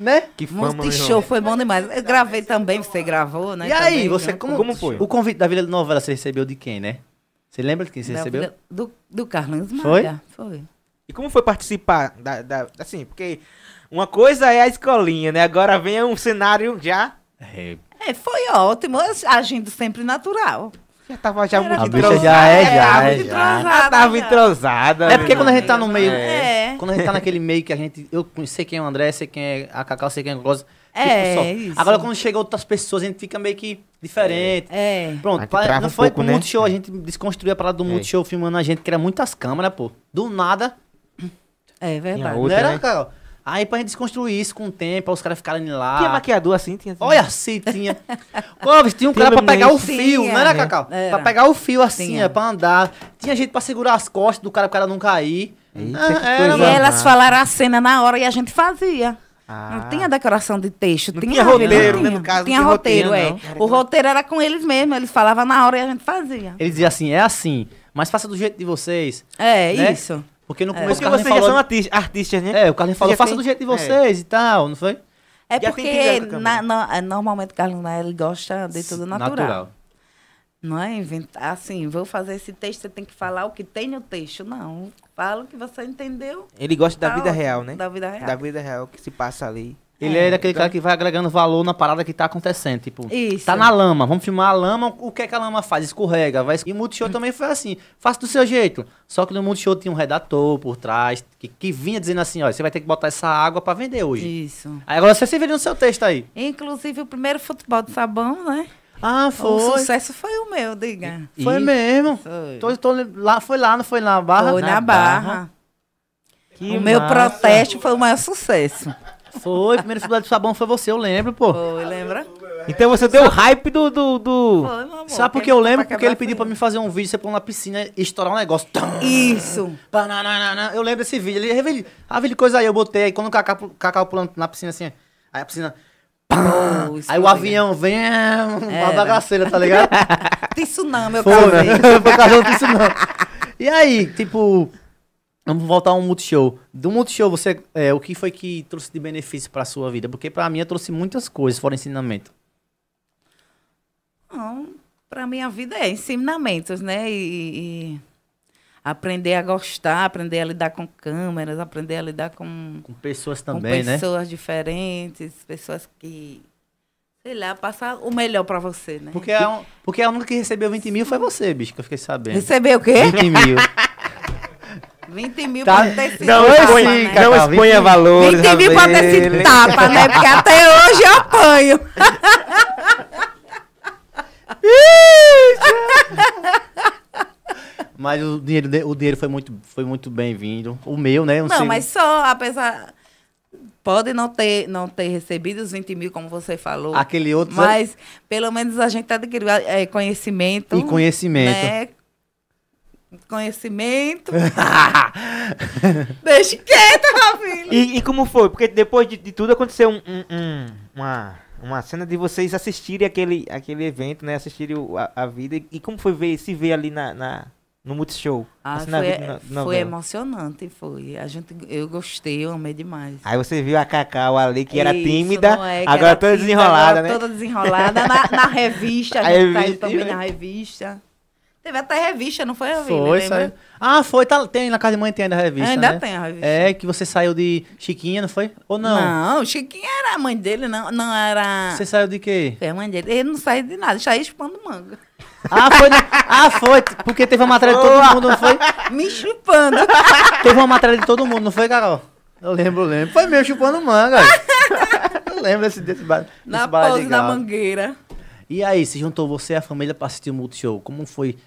Né? Que fama, show, foi bom demais. Eu gravei também, você gravou, né? E aí, também, você, né? como, como foi? O convite da Vila Novela você recebeu de quem, né? Você lembra de quem você da recebeu? do, do Carlos Maia. Foi? Foi. E como foi participar da, da, assim, porque uma coisa é a escolinha, né? Agora vem um cenário já... É, é foi ótimo, agindo sempre natural. Já tava já Era muito entrosada. Já é, é já, é, já. já. tava entrosada. É porque quando a gente tá no meio. É. Quando a gente tá naquele meio que a gente. Eu sei quem é o André, sei quem é a Cacau, sei quem é o Rosa É, tipo, isso. Agora, quando chega outras pessoas, a gente fica meio que diferente. É. é. Pronto, pra, não um foi pouco, pro né? Multishow, a gente desconstruiu a parada do é. Multishow filmando a gente, que era muitas câmeras, pô. Do nada. É verdade. Outra, não era, né? Carol? Aí pra gente desconstruir isso com o tempo, os caras ficarem lá. Tinha maquiador assim? Tinha, assim. Olha, assim, tinha. Clóvis, tinha um tinha cara pra pegar o fio, tinha. não era, Cacau? Era. Pra pegar o fio assim, É, pra andar. Tinha gente pra segurar as costas do cara, pro cara não cair. Eita, ah, era, e elas falaram a cena na hora e a gente fazia. Ah. Não tinha decoração de texto. Não tinha, tinha roteiro, né? não, né, no caso. Tinha, tinha roteiro, roteiro é. O roteiro era com eles mesmo. Eles falavam na hora e a gente fazia. Eles diziam assim, é assim, mas faça do jeito de vocês. É, né? isso. Porque no é. começo é. Porque vocês falou... são artistas, né? É, o Carlinhos falou, faça tem... do jeito de é. vocês é. e tal, não foi? É já porque na, na, é, normalmente o Carlinhos né, ele gosta de tudo natural. natural. Não é inventar assim, vou fazer esse texto, você tem que falar o que tem no texto. Não, fala o que você entendeu. Ele gosta tá da vida real, né? Da vida real. Da vida real que se passa ali. Ele é, é daquele então cara que vai agregando valor na parada que tá acontecendo. Tipo, Isso. tá na lama, vamos filmar a lama, o que é que a lama faz? Escorrega, vai. E Multishow hum. também foi assim, faça do seu jeito. Só que no Multishow tinha um redator por trás que, que vinha dizendo assim: ó, você vai ter que botar essa água para vender hoje. Isso. Aí agora você se vira no seu texto aí. Inclusive, o primeiro futebol de sabão, né? Ah, foi. O sucesso foi o meu, diga. E, foi mesmo. Foi. Tô, tô, lá, foi lá, não foi na Barra? Foi na, na Barra. barra. o massa. meu protesto foi o maior sucesso. Foi, primeiro cidade de sabão foi você, eu lembro, pô. Foi, lembra? Então você deu o hype do. do, do... Foi, amor, Sabe por que eu lembro? Tá Porque ele pediu pra mim fazer um vídeo, você pôr na piscina e estourar um negócio. Isso. Eu lembro esse vídeo. Ele revelou. Ah, vídeo coisa aí, eu botei. Aí quando o Cacau pulando na piscina assim. Aí a piscina oh, aí o avião vem, é uma bagaceira, tá ligado? tsunami, eu quero Meu cachorro tem tsunami. E aí, tipo, vamos voltar ao Multishow. Do Multishow, você, é, o que foi que trouxe de benefício pra sua vida? Porque pra mim, eu trouxe muitas coisas fora ensinamento. Não, pra minha vida é ensinamentos, né? E, e aprender a gostar, aprender a lidar com câmeras, aprender a lidar com. Com pessoas também, com né? pessoas né? diferentes, pessoas que. Sei lá, passar o melhor pra você, né? Porque a, um, porque a única que recebeu 20 mil foi você, bicho, que eu fiquei sabendo. Recebeu o quê? 20 mil. 20 mil tá. pode ter sido não, tapa, né? Não tá, tá, exponha valor. valores. 20 mil pode ter sido tapa, né? Porque até hoje eu apanho. Mas o dinheiro, o dinheiro foi muito, foi muito bem-vindo. O meu, né? Um não, sei... mas só, apesar. Pode não ter, não ter recebido os 20 mil, como você falou. Aquele outro. Mas pelo menos a gente adquiriu é, é conhecimento. E conhecimento. Né? Conhecimento. Deixa quieto, Rafinha. E, e, como foi? Porque depois de, de tudo aconteceu um, um, um, uma, uma cena de vocês assistirem aquele, aquele evento, né? Assistirem o, a, a, vida. E, e como foi ver, se ver ali na, na no Multishow. Ah, assim, foi, vida, na, é, na foi emocionante, foi. A gente, eu gostei, eu amei demais. Aí você viu a Cacau ali, que era Isso, tímida, é, que agora era toda tímida, desenrolada, agora né? Toda desenrolada, na, na revista, a, a tá revista, também né? na revista. Teve até revista, não foi? Foi, saiu. Ah, foi. Tá, tem na casa de mãe tem ainda a revista. Ainda né? tem a revista. É, que você saiu de Chiquinha, não foi? Ou não? Não, Chiquinha era a mãe dele, não, não era. Você saiu de quê? Foi a mãe dele. Ele não saiu de nada, saiu espando manga. Ah, foi, ah, foi, porque teve uma matéria de todo mundo, não foi? Me chupando. Teve uma matéria de todo mundo, não foi, Carol? Eu lembro, lembro. Foi meu chupando manga. eu lembro desse, desse bar. Na desse pose da mangueira. E aí, se juntou você e a família pra assistir o Multishow. Como foi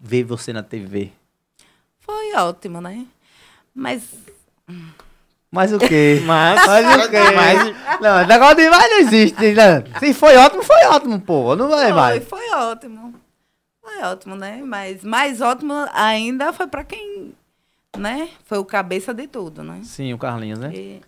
ver você na TV? Foi ótimo, né? Mas... Mas o quê? Mas, mas o quê? Mas... Não, negócio de mais não existe. Não. Né? Se foi ótimo, foi ótimo, pô. Não vai foi, mais. Foi ótimo. Ah, é ótimo, né? Mas mais ótimo ainda foi para quem, né? Foi o cabeça de tudo, né? Sim, o Carlinhos, né? E...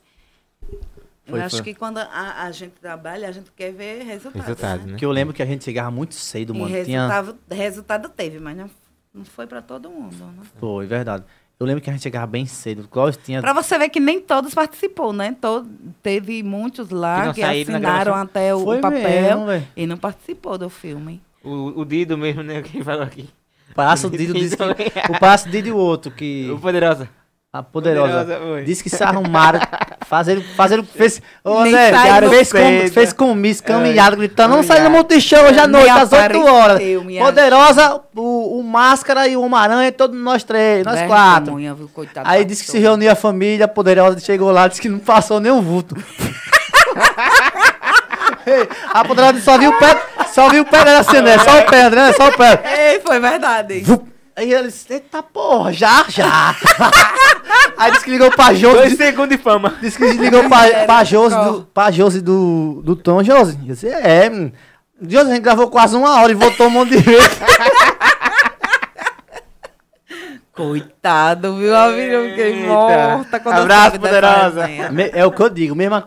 Foi, eu acho foi. que quando a, a, gente trabalha, a gente quer ver resultado. Né? Resultado, né? Porque eu lembro que a gente chegava muito cedo, mano. Resultado, tinha... resultado teve, mas não, não foi para todo mundo. Né? Foi, verdade. Eu lembro que a gente chegava bem cedo. tinha. Pra você ver que nem todos participou, né? Todo, teve muitos lá que, que assinaram até o, papel mesmo, e não participou do filme. O, o Dido mesmo, né? Quem falou aqui. Passa o Dido diz que. Então, é. O Passa o Dido e o outro que. O Poderosa. A ah, poderosa. poderosa diz que se arrumaram. Fazer, fazendo fez, ô, né, cara, fez, com, fez com Miss caminhada, gritando: Não sai no monte de chão hoje à noite, às 8 horas. Poderosa, o, o Máscara e o Homem-Aranha, todos nós três, nós quatro. Viu, coitado, Aí disse que se reuniu a família, a Poderosa chegou lá, disse que não passou nenhum vulto. a Poderosa só viu o pé só vi o pedra da Cené, só o pedra, né? Só o pedra. Ei, foi verdade. Vup. Aí eles, eita porra, já, já. Aí disse que ligou pra Josi. Dois segundos de fama. Disse que ligou pra, pra Josi, do, pra Josi do, do Tom. Josi, eu disse, é, hum. Josi, a gente gravou quase uma hora e voltou um monte de vez. Coitado, viu? A menina fiquei morta Abraço, poderosa. É o que eu digo, mesma